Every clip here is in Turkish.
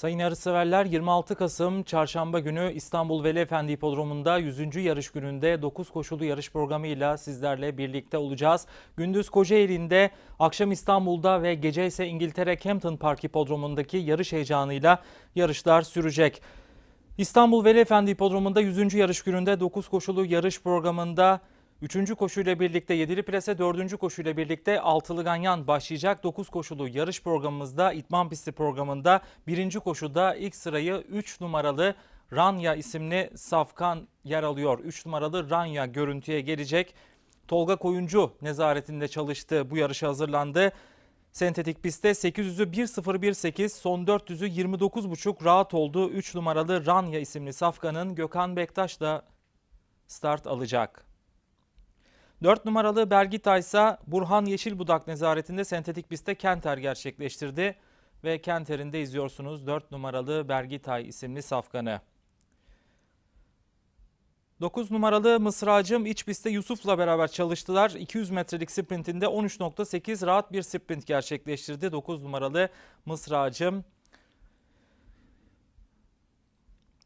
Sayın yarışseverler 26 Kasım Çarşamba günü İstanbul Veli Efendi Hipodromu'nda 100. yarış gününde 9 koşulu yarış programıyla sizlerle birlikte olacağız. Gündüz Kocaeli'nde, akşam İstanbul'da ve gece ise İngiltere Kempton Park Hipodromu'ndaki yarış heyecanıyla yarışlar sürecek. İstanbul Veli Efendi Hipodromu'nda 100. yarış gününde 9 koşulu yarış programında Üçüncü koşuyla birlikte yedili plase, dördüncü koşuyla birlikte altılı ganyan başlayacak. Dokuz koşulu yarış programımızda, itman pisti programında birinci koşuda ilk sırayı üç numaralı Ranya isimli Safkan yer alıyor. Üç numaralı Ranya görüntüye gelecek. Tolga Koyuncu nezaretinde çalıştı, bu yarışa hazırlandı. Sentetik pistte 800'ü 1.01.8, son 400'ü 29.5 rahat oldu. 3 numaralı Ranya isimli Safkan'ın Gökhan Bektaş da start alacak. 4 numaralı Bergitay ise Burhan Yeşilbudak nezaretinde sentetik pistte Kenter gerçekleştirdi ve kenterinde de izliyorsunuz 4 numaralı Bergitay isimli safkanı. 9 numaralı Mısracım iç pistte Yusuf'la beraber çalıştılar. 200 metrelik sprintinde 13.8 rahat bir sprint gerçekleştirdi. 9 numaralı Mısracım.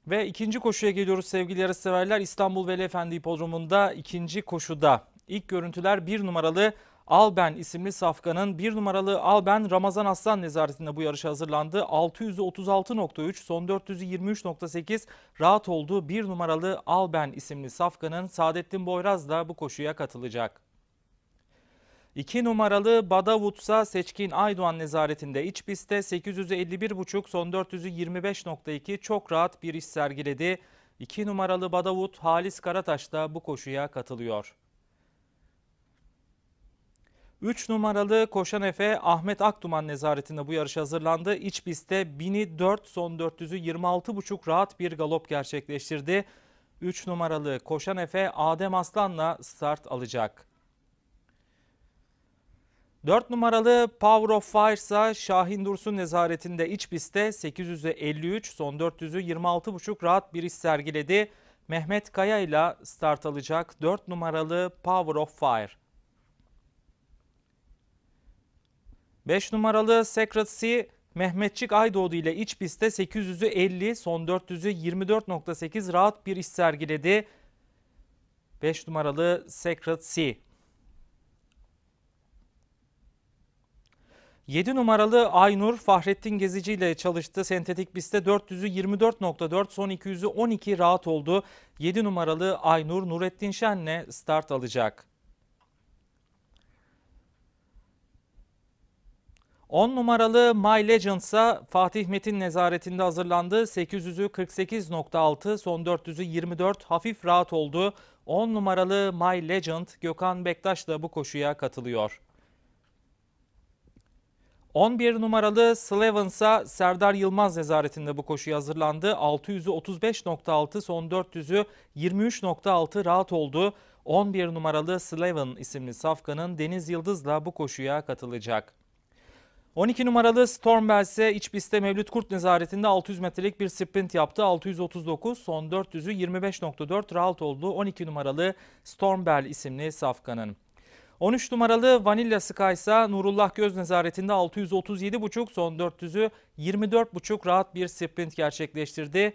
Ve ikinci koşuya geliyoruz sevgili yarışseverler. İstanbul Veli Efendi Hipodromu'nda ikinci koşuda İlk görüntüler bir numaralı Alben isimli safkanın bir numaralı Alben Ramazan Aslan nezaretinde bu yarışa hazırlandı. 636.3 son 423.8 rahat olduğu bir numaralı Alben isimli safkanın Saadettin Boyraz da bu koşuya katılacak. 2 numaralı Badavutsa Seçkin Aydoğan nezaretinde iç pistte 851.5 son 425.2 çok rahat bir iş sergiledi. 2 numaralı Badavut Halis Karataş da bu koşuya katılıyor. 3 numaralı Koşan Efe Ahmet Akduman nezaretinde bu yarış hazırlandı. İç pistte 1000'i 4 son 400'ü 26,5 rahat bir galop gerçekleştirdi. 3 numaralı Koşan Efe Adem Aslan'la start alacak. 4 numaralı Power of Fire ise Şahin Dursun nezaretinde iç pistte 853 son 400'ü 26,5 rahat bir iş sergiledi. Mehmet Kaya ile start alacak 4 numaralı Power of Fire. 5 numaralı Secret Sea Mehmetçik Aydoğdu ile iç pistte 800'ü 50, son 400'ü 24.8 rahat bir iş sergiledi. 5 numaralı Secret Sea. 7 numaralı Aynur Fahrettin Gezici ile çalıştı. Sentetik pistte 400'ü 24.4 son 200'ü 12 rahat oldu. 7 numaralı Aynur Nurettin Şen'le start alacak. 10 numaralı My Legends'a Fatih Metin nezaretinde hazırlandı. 800'ü 48.6, son 400'ü 24 hafif rahat oldu. 10 numaralı My Legend Gökhan Bektaş da bu koşuya katılıyor. 11 numaralı Slevens'a Serdar Yılmaz nezaretinde bu koşuya hazırlandı. 600'ü 35.6, son 400'ü 23.6 rahat oldu. 11 numaralı Sleven isimli safkanın Deniz Yıldız'la bu koşuya katılacak. 12 numaralı Stormbell ise iç pistte Mevlüt Kurt nezaretinde 600 metrelik bir sprint yaptı. 639 son 400'ü 25.4 rahat oldu 12 numaralı Stormbell isimli safkanın. 13 numaralı Vanilla Sky ise Nurullah Göz nezaretinde 637.5 son 400'ü 24.5 rahat bir sprint gerçekleştirdi.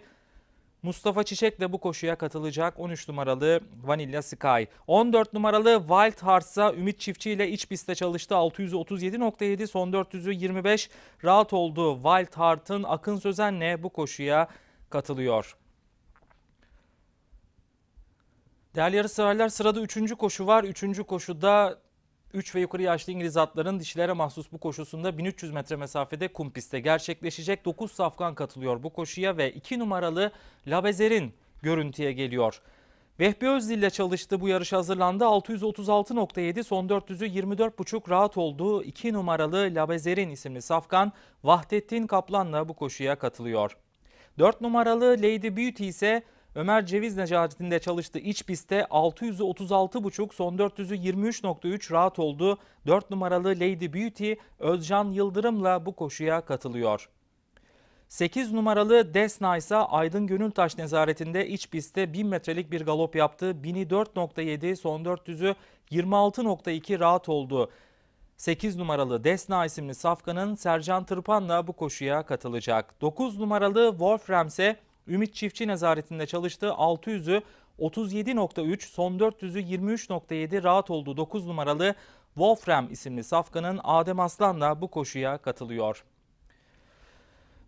Mustafa Çiçek de bu koşuya katılacak 13 numaralı Vanilla Sky. 14 numaralı Wild Hearts'a Ümit Çiftçi ile iç pistte çalıştı. 637.7 son 400'ü 25 rahat oldu. Wild Heart'ın Akın Sözen'le bu koşuya katılıyor. Değerli yarışseverler sırada 3. koşu var. 3. koşuda 3 ve yukarı yaşlı İngiliz atların dişilere mahsus bu koşusunda 1300 metre mesafede kum pistte gerçekleşecek. 9 safkan katılıyor bu koşuya ve 2 numaralı Labezer'in görüntüye geliyor. Vehbi Özdil ile çalıştı bu yarış hazırlandı. 636.7 son 400'ü 24.5 rahat olduğu 2 numaralı Labezer'in isimli safkan Vahdettin Kaplan'la bu koşuya katılıyor. 4 numaralı Lady Beauty ise Ömer Ceviz necaretinde çalıştı. iç pistte 636.5 son 423.3 rahat oldu. 4 numaralı Lady Beauty Özcan Yıldırım'la bu koşuya katılıyor. 8 numaralı Desna ise Aydın Gönültaş nezaretinde iç pistte 1000 metrelik bir galop yaptı. 1000'i son 400'ü 26.2 rahat oldu. 8 numaralı Desna isimli Safkan'ın Sercan Tırpan'la bu koşuya katılacak. 9 numaralı Wolfram ise Ümit Çiftçi nezaretinde çalıştığı 600'ü 37.3, son 400'ü 23.7 rahat olduğu 9 numaralı Wolfram isimli safkanın Adem Aslan'la bu koşuya katılıyor.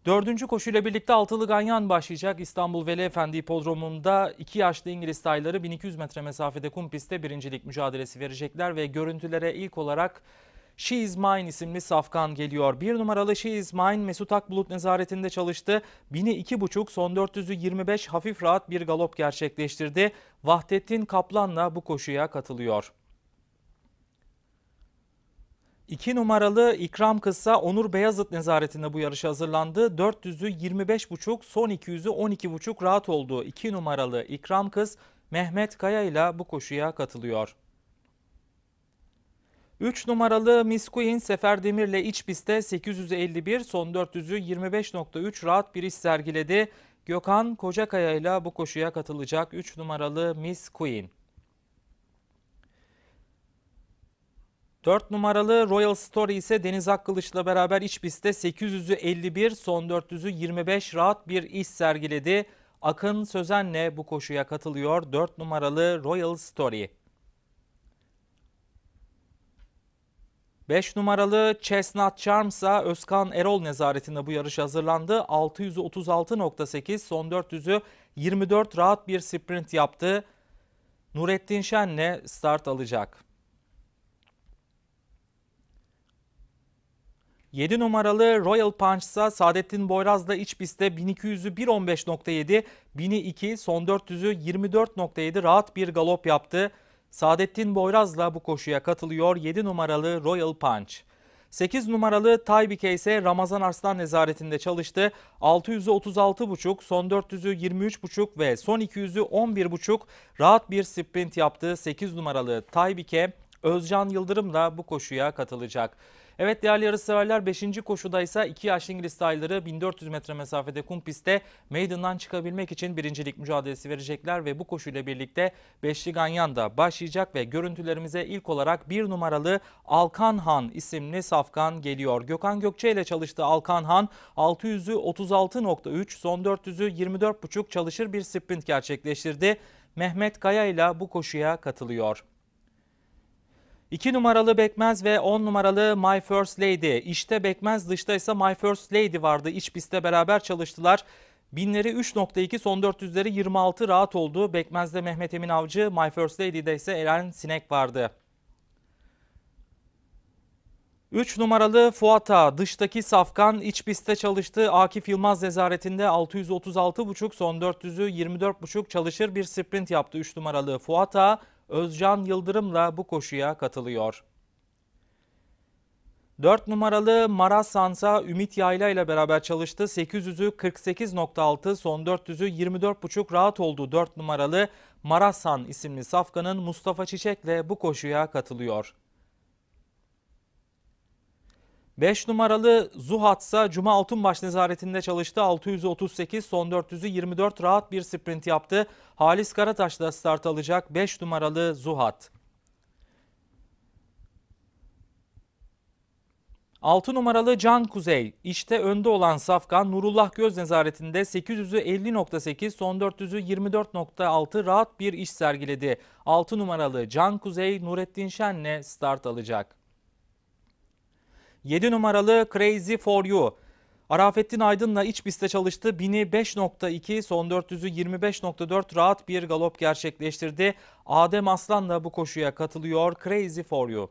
Dördüncü koşuyla birlikte altılı ganyan başlayacak. İstanbul Veli Efendi Hipodromu'nda iki yaşlı İngiliz tayları 1200 metre mesafede kum pistte birincilik mücadelesi verecekler ve görüntülere ilk olarak She Is Mine isimli safkan geliyor. Bir numaralı She Is Mine Mesut Akbulut nezaretinde çalıştı. 1000'i 2,5 son 400'ü 25 hafif rahat bir galop gerçekleştirdi. Vahdettin Kaplan'la bu koşuya katılıyor. 2 numaralı İkram Kısa Onur Beyazıt nezaretinde bu yarışa hazırlandı. 400'ü 25,5 son 200'ü 12,5 rahat oldu. 2 numaralı İkram Kız Mehmet Kaya ile bu koşuya katılıyor. 3 numaralı Miss Queen Sefer Demir'le iç pistte 851 son 400'ü 25.3 rahat bir iş sergiledi. Gökhan Kocakaya ile bu koşuya katılacak 3 numaralı Miss Queen. 4 numaralı Royal Story ise Deniz Akkılıç'la beraber iç pistte 851 son 400'ü 25 rahat bir iş sergiledi. Akın Sözen'le bu koşuya katılıyor 4 numaralı Royal Story. 5 numaralı Chestnut Charms'a Özkan Erol nezaretinde bu yarış hazırlandı. 636.8 son 400'ü 24 rahat bir sprint yaptı. Nurettin Şen'le start alacak. 7 numaralı Royal Punch ise Saadettin Boyraz'la iç pistte 1200'ü 1.15.7, 1002 son 400'ü 24.7 rahat bir galop yaptı. Saadettin Boyraz'la bu koşuya katılıyor 7 numaralı Royal Punch. 8 numaralı Taybike ise Ramazan Arslan nezaretinde çalıştı. 600'ü 36,5, son 400'ü 23,5 ve son 200'ü 11,5 rahat bir sprint yaptı. 8 numaralı Taybike Özcan Yıldırım da bu koşuya katılacak. Evet değerli yarışseverler 5. koşuda ise 2 yaşlı İngiliz sayıları 1400 metre mesafede kum pistte meydandan çıkabilmek için birincilik mücadelesi verecekler ve bu koşuyla birlikte Beşli Ganyan da başlayacak ve görüntülerimize ilk olarak 1 numaralı Alkan Han isimli safkan geliyor. Gökhan Gökçe ile çalıştığı Alkan Han 600'ü 36.3 son 400'ü 24.5 çalışır bir sprint gerçekleştirdi. Mehmet Kaya ile bu koşuya katılıyor. 2 numaralı Bekmez ve 10 numaralı My First Lady. İşte Bekmez dışta ise My First Lady vardı. İç pistte beraber çalıştılar. Binleri 3.2 son 400'leri 26 rahat oldu. Bekmez'de Mehmet Emin Avcı, My First Lady'de ise Eren Sinek vardı. 3 numaralı Fuata dıştaki Safkan iç pistte çalıştı. Akif Yılmaz nezaretinde 636,5 son 400'ü 24,5 çalışır bir sprint yaptı 3 numaralı Fuata. Özcan Yıldırım da bu koşuya katılıyor. 4 numaralı Mara Sansa Ümit Yayla ile beraber çalıştı. 800'ü 48.6, son 400'ü 24.5 rahat oldu. 4 numaralı Marasan isimli safkanın Mustafa Çiçek'le bu koşuya katılıyor. 5 numaralı Zuhat'sa Cuma Altınbaş nezaretinde çalıştı. 638 son 400'ü 24 rahat bir sprint yaptı. Halis Karataş da start alacak 5 numaralı Zuhat. 6 numaralı Can Kuzey, işte önde olan Safkan Nurullah Göz nezaretinde 850.8 son 400'ü 24.6 rahat bir iş sergiledi. 6 numaralı Can Kuzey Nurettin Şen'le start alacak. 7 numaralı Crazy For You. Arafettin Aydın'la iç piste çalıştı. 1000'i 5.2, son 400'ü 25.4 rahat bir galop gerçekleştirdi. Adem Aslan da bu koşuya katılıyor. Crazy For You.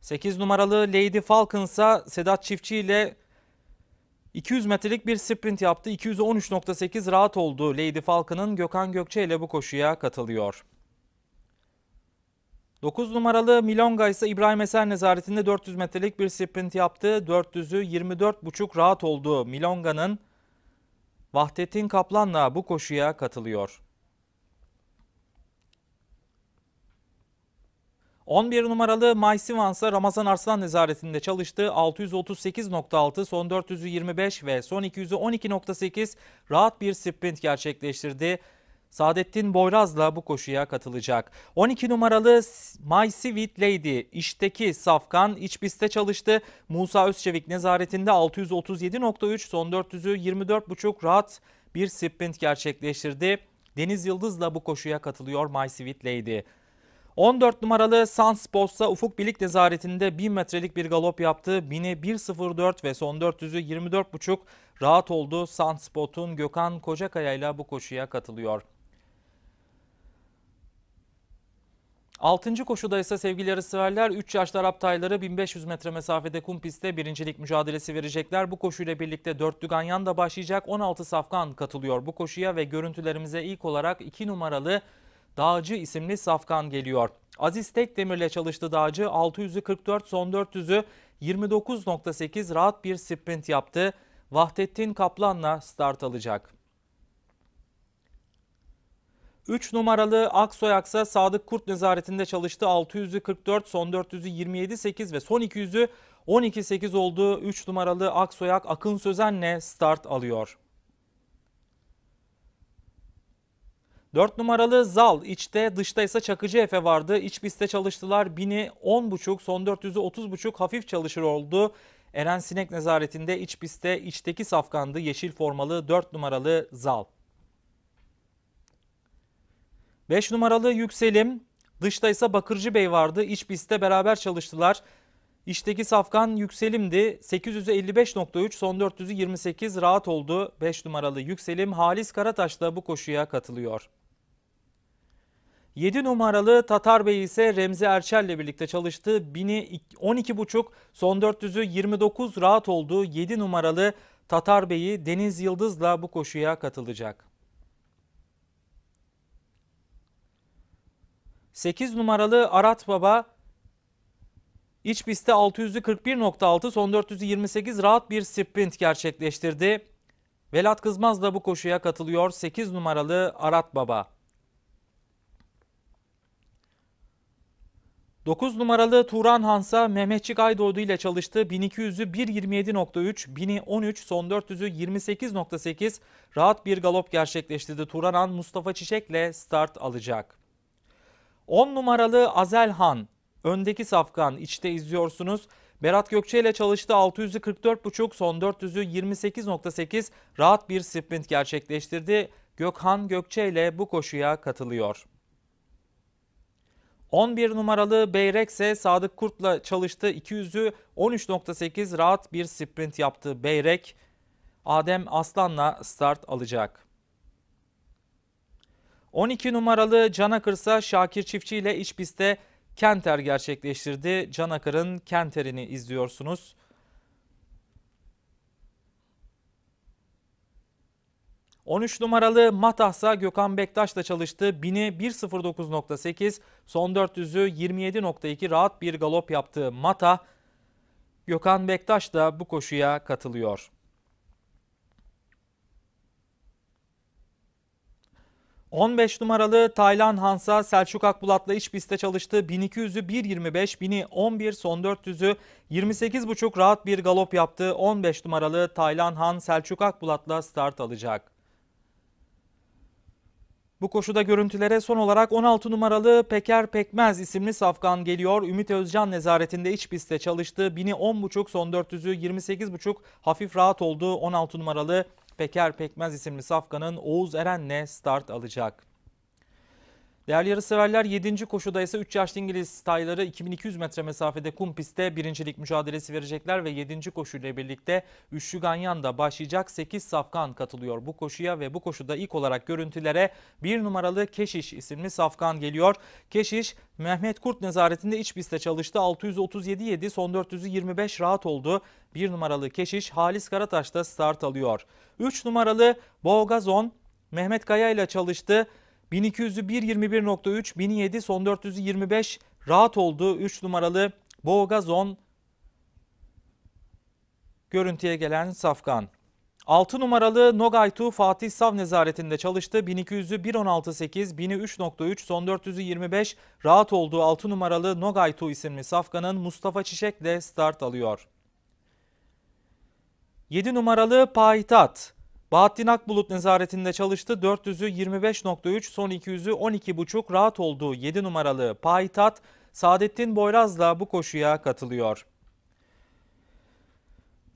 8 numaralı Lady Falcon'sa Sedat Çiftçi ile 200 metrelik bir sprint yaptı. 213.8 rahat oldu. Lady Falcon'ın Gökhan Gökçe ile bu koşuya katılıyor. 9 numaralı Milonga ise İbrahim Eser nezaretinde 400 metrelik bir sprint yaptı. 400'ü 24,5 rahat oldu. Milonga'nın Vahdettin Kaplan'la bu koşuya katılıyor. 11 numaralı May Sivans'a Ramazan Arslan nezaretinde çalıştı. 638.6, son 425 ve son 212.8 rahat bir sprint gerçekleştirdi. Saadettin Boyraz'la bu koşuya katılacak. 12 numaralı My Sweet Lady işteki Safkan iç piste çalıştı. Musa Özçevik nezaretinde 637.3 son 400'ü 24.5 rahat bir sprint gerçekleştirdi. Deniz Yıldız'la bu koşuya katılıyor My Sweet Lady. 14 numaralı Sunspots'a Ufuk Bilik nezaretinde 1000 metrelik bir galop yaptı. 1000'i 1.04 ve son 400'ü 24.5 rahat oldu. Sunspot'un Gökhan Kocakaya ile bu koşuya katılıyor. Altıncı koşuda ise sevgili yarışseverler 3 yaşlı Arap tayları 1500 metre mesafede kum pistte birincilik mücadelesi verecekler. Bu koşuyla birlikte dörtlü ganyan da başlayacak 16 safkan katılıyor bu koşuya ve görüntülerimize ilk olarak 2 numaralı Dağcı isimli safkan geliyor. Aziz Tekdemir'le çalıştı Dağcı 644 son 400'ü 29.8 rahat bir sprint yaptı. Vahdettin Kaplan'la start alacak. 3 numaralı Aksoy Aksa Sadık Kurt nezaretinde çalıştı. 600'ü 44, son 400'ü 27 8 ve son 200'ü 12 8 oldu. 3 numaralı Aksoyak Akın Sözen'le start alıyor. 4 numaralı Zal içte dışta ise Çakıcı Efe vardı. İç pistte çalıştılar. 1000'i 10.5 son 400'ü 30.5 hafif çalışır oldu. Eren Sinek nezaretinde iç pistte içteki safkandı. Yeşil formalı 4 numaralı Zal. 5 numaralı Yükselim, dışta ise Bakırcı Bey vardı. İç pistte beraber çalıştılar. İçteki safkan Yükselim'di. 855.3 son 428 rahat oldu. 5 numaralı Yükselim Halis Karataş da bu koşuya katılıyor. 7 numaralı Tatar Bey ise Remzi Erçel ile birlikte çalıştı. 12.5 son 400'ü 29 rahat oldu. 7 numaralı Tatar Bey'i Deniz Yıldız'la bu koşuya katılacak. 8 numaralı Arat Baba iç pistte 641.6 son 428 rahat bir sprint gerçekleştirdi. Velat Kızmaz da bu koşuya katılıyor 8 numaralı Arat Baba. 9 numaralı Turan Hansa Mehmetçik Aydoğdu ile çalıştı. 1200'ü 1.27.3, 1013 son 400'ü 28.8 rahat bir galop gerçekleştirdi. Turan Han Mustafa Çiçekle start alacak. 10 numaralı Azelhan öndeki safkan içte izliyorsunuz. Berat Gökçe ile çalıştı 644.5 son 400'ü 28.8 rahat bir sprint gerçekleştirdi. Gökhan Gökçe ile bu koşuya katılıyor. 11 numaralı Beyrek ise Sadık Kurt'la çalıştı. 200'ü 13.8 rahat bir sprint yaptı Beyrek. Adem Aslan'la start alacak. 12 numaralı Can Akırsa Şakir Çiftçi ile iç pistte Kenter gerçekleştirdi. Can Akır'ın Kenter'ini izliyorsunuz. ...13 numaralı Matahsa Gökhan Bektaş da çalıştı. Bini 1.09.8, son 400'ü 27.2 rahat bir galop yaptı. Mata, Gökhan Bektaş da bu koşuya katılıyor. 15 numaralı Taylan Hansa Selçuk Akbulat'la iç piste çalıştı. 1200'ü 1.25, 1000'i 11, son 400'ü 28.5 rahat bir galop yaptı. 15 numaralı Taylan Han Selçuk Akbulat'la start alacak. Bu koşuda görüntülere son olarak 16 numaralı Peker Pekmez isimli safkan geliyor. Ümit Özcan nezaretinde iç pistte çalıştı. bini 10.5, son 400'ü 28.5 hafif rahat oldu. 16 numaralı Peker Pekmez isimli safkanın Oğuz Eren'le start alacak. Değerli yarışseverler 7. koşuda ise 3 yaşlı İngiliz tayları 2200 metre mesafede kum pistte birincilik mücadelesi verecekler ve 7. koşuyla birlikte Üçlü Ganyan da başlayacak 8 safkan katılıyor bu koşuya ve bu koşuda ilk olarak görüntülere 1 numaralı Keşiş isimli safkan geliyor. Keşiş Mehmet Kurt nezaretinde iç pistte çalıştı 637 7 son 425 rahat oldu. 1 numaralı Keşiş Halis Karataş'ta start alıyor. 3 numaralı Boğgazon Mehmet Kaya ile çalıştı. 1200'ü 121.3, 1007 son 400'ü 25 rahat oldu 3 numaralı Boğgazon görüntüye gelen Safkan. 6 numaralı Nogaytu Fatih Sav nezaretinde çalıştı. 1200'ü 1.16.8, 1003.3, son 400'ü 25 rahat olduğu 6 numaralı Nogaytu isimli Safkan'ın Mustafa Çiçek de start alıyor. 7 numaralı Payitat Bahattin Akbulut nezaretinde çalıştı. 400'ü 25.3, son 200'ü 12.5 rahat olduğu 7 numaralı Payitaht Saadettin da bu koşuya katılıyor.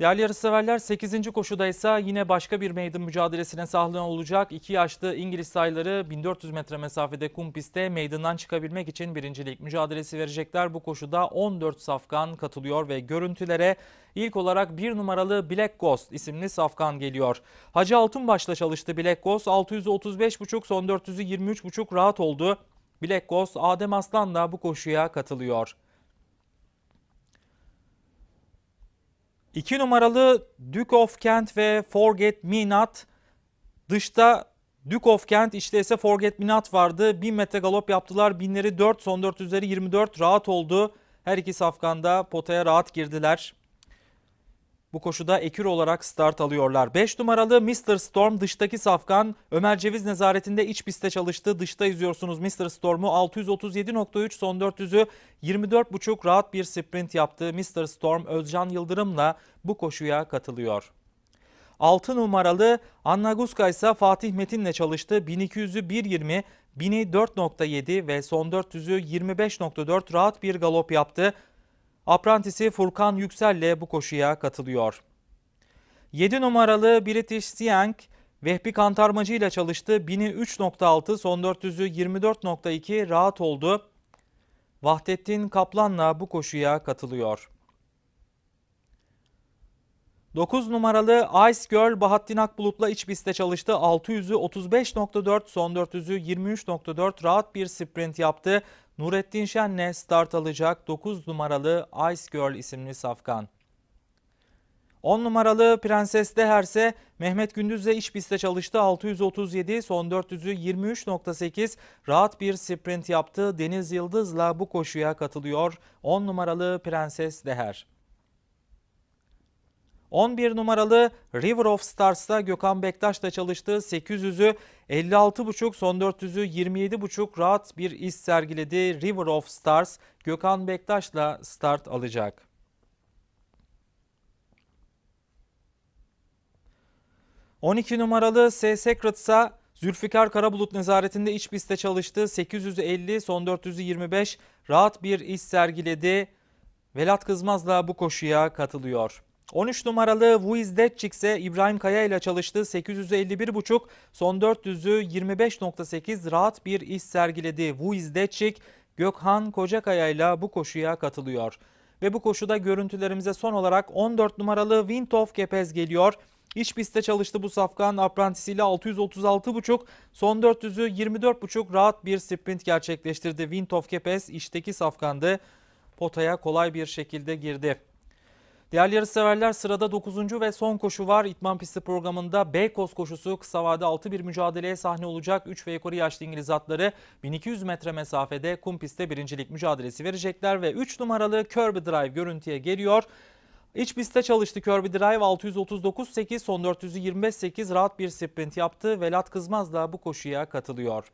Değerli yarışseverler 8. koşuda ise yine başka bir meydan mücadelesine sahne olacak. 2 yaşlı İngiliz sayıları 1400 metre mesafede kum pistte meydandan çıkabilmek için birincilik mücadelesi verecekler. Bu koşuda 14 safkan katılıyor ve görüntülere ilk olarak 1 numaralı Black Ghost isimli safkan geliyor. Hacı Altınbaş'la çalıştı Black Ghost 635.5 son 423.5 rahat oldu. Black Ghost Adem Aslan da bu koşuya katılıyor. 2 numaralı Duke of Kent ve Forget Me Not. Dışta Duke of Kent işte ise Forget Me Not vardı. 1000 metre galop yaptılar. Binleri 4 son 4 üzeri 24 rahat oldu. Her iki safkanda potaya rahat girdiler. Bu koşuda ekür olarak start alıyorlar. 5 numaralı Mr. Storm dıştaki safkan. Ömer Ceviz nezaretinde iç piste çalıştı. Dışta izliyorsunuz Mr. Storm'u 637.3 son 400'ü 24.5 rahat bir sprint yaptı. Mr. Storm Özcan Yıldırım'la bu koşuya katılıyor. 6 numaralı Anna Guska ise Fatih Metin'le çalıştı. 1200'ü 1.20, 1000'i 4.7 ve son 400'ü 25.4 rahat bir galop yaptı. Aprantisi Furkan Yüksel ile bu koşuya katılıyor. 7 numaralı British Sienk, Vehbi Kantarmacı ile çalıştı. 1000'i son 400'ü 24.2 rahat oldu. Vahdettin Kaplan'la bu koşuya katılıyor. 9 numaralı Ice Girl Bahattin Akbulut'la iç pistte çalıştı. 600'ü 35.4, son 400'ü 23.4 rahat bir sprint yaptı. Nurettin Şen'le start alacak 9 numaralı Ice Girl isimli safkan. 10 numaralı Prenses Deherse Mehmet Gündüz'le iç piste çalıştı. 637 son 400'ü 23.8 rahat bir sprint yaptı. Deniz Yıldız'la bu koşuya katılıyor. 10 numaralı Prenses Deher. 11 numaralı River of Stars'ta Gökhan Bektaş'la çalıştığı 800'ü 56.5 son 400'ü 27.5 rahat bir iş sergiledi. River of Stars Gökhan Bektaş'la start alacak. ...12 numaralı S. Secrets'a Zülfikar Karabulut nezaretinde iç piste çalıştı. 850 son 425 rahat bir iş sergiledi. Velat Kızmaz da bu koşuya katılıyor. 13 numaralı Vuiz Detçik ise İbrahim Kaya ile çalıştığı 851.5, son 400'ü 25.8 rahat bir iş sergiledi. Vuiz Detçik, Gökhan Kocakaya ile bu koşuya katılıyor. Ve bu koşuda görüntülerimize son olarak 14 numaralı Wintov Kepez geliyor. İç pistte çalıştı bu safkan aprentisiyle 636.5, son 400'ü 24.5 rahat bir sprint gerçekleştirdi. Wintov Kepez işteki safkandı, potaya kolay bir şekilde girdi. Değerli yarışseverler sırada 9. ve son koşu var. İtman pisti programında Beykoz koşusu kısa vade 6 bir mücadeleye sahne olacak. 3 ve yukarı yaşlı İngiliz atları 1200 metre mesafede kum pistte birincilik mücadelesi verecekler ve 3 numaralı Kirby Drive görüntüye geliyor. İç pistte çalıştı Kirby Drive 639-8 son 425-8 rahat bir sprint yaptı. Velat Kızmaz da bu koşuya katılıyor.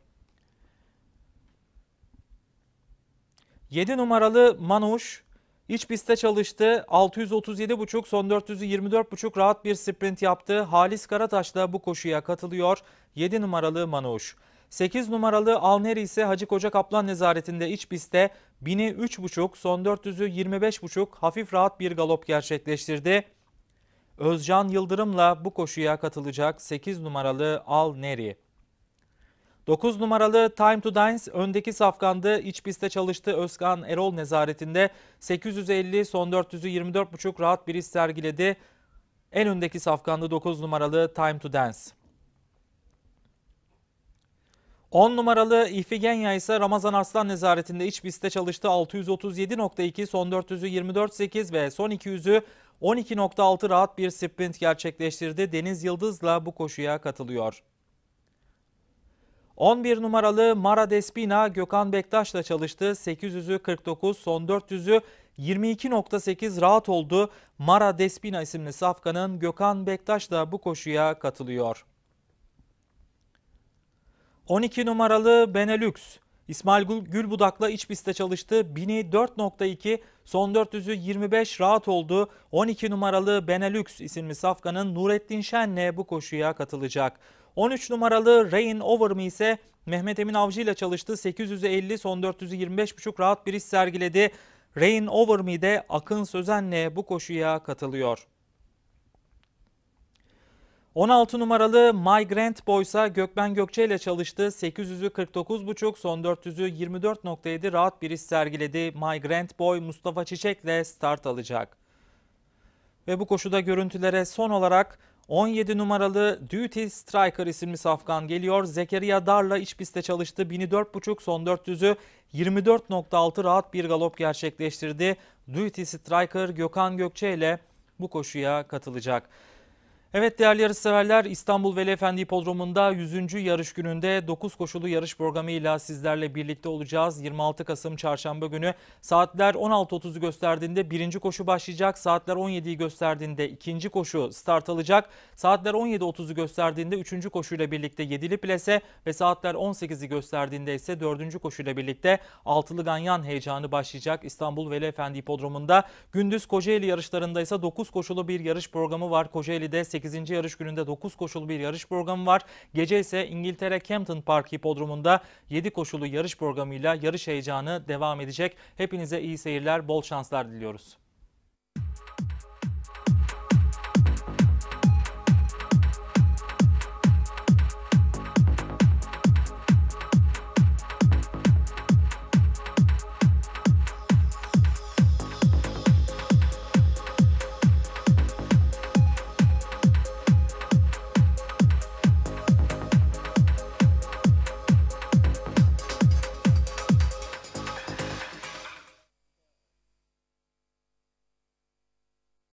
7 numaralı Manuş İç pistte çalıştı. 637,5 son 424,5 rahat bir sprint yaptı. Halis Karataş da bu koşuya katılıyor. 7 numaralı Manoş. 8 numaralı Alneri ise Hacı Koca Kaplan nezaretinde iç pistte 1000'i 3,5 son 400'ü 25,5 hafif rahat bir galop gerçekleştirdi. Özcan Yıldırım'la bu koşuya katılacak 8 numaralı Alneri. 9 numaralı Time to Dance öndeki safkandı. İç piste çalıştı Özkan Erol nezaretinde. 850 son 400'ü 24.5 rahat bir iş sergiledi. En öndeki safkandı 9 numaralı Time to Dance. 10 numaralı İfigenya ise Ramazan Arslan nezaretinde iç piste çalıştı. 637.2 son 400'ü 24.8 ve son 200'ü 12.6 rahat bir sprint gerçekleştirdi. Deniz Yıldız'la bu koşuya katılıyor. 11 numaralı Mara Despina Gökhan Bektaş'la çalıştı. 800'ü 49, son 400'ü 22.8 rahat oldu. Mara Despina isimli safkanın Gökhan Bektaş da bu koşuya katılıyor. 12 numaralı Benelux İsmail Gülbudak'la iç pistte çalıştı. 1000'i 4.2, son 400'ü 25 rahat oldu. 12 numaralı Benelux isimli safkanın Nurettin Şen'le bu koşuya katılacak. 13 numaralı Rain Over Me ise Mehmet Emin Avcı ile çalıştı. 850 son 425,5 rahat bir iş sergiledi. Rain Over de Akın Sözen'le bu koşuya katılıyor. 16 numaralı My Grand ise Gökmen Gökçe ile çalıştı. 800'ü buçuk son 400'ü 24.7 rahat bir iş sergiledi. My Grand Boy Mustafa Çiçek ile start alacak. Ve bu koşuda görüntülere son olarak 17 numaralı Duty Striker isimli safkan geliyor. Zekeriya Dar'la iç pistte çalıştı. 1004.5 son 400'ü 24.6 rahat bir galop gerçekleştirdi. Duty Striker Gökhan Gökçe ile bu koşuya katılacak. Evet değerli yarışseverler İstanbul Veli Efendi Hipodromu'nda 100. yarış gününde 9 koşulu yarış programıyla sizlerle birlikte olacağız. 26 Kasım çarşamba günü saatler 16.30'u gösterdiğinde birinci koşu başlayacak. Saatler 17'yi gösterdiğinde ikinci koşu start alacak. Saatler 17.30'u gösterdiğinde üçüncü koşuyla birlikte yedili plase ve saatler 18'i gösterdiğinde ise dördüncü koşuyla birlikte altılı ganyan heyecanı başlayacak. İstanbul Veli Efendi Hipodromu'nda gündüz Kocaeli yarışlarında ise 9 koşulu bir yarış programı var. Kocaeli'de 8 8. yarış gününde 9 koşulu bir yarış programı var. Gece ise İngiltere Campton Park Hipodromu'nda 7 koşulu yarış programıyla yarış heyecanı devam edecek. Hepinize iyi seyirler, bol şanslar diliyoruz.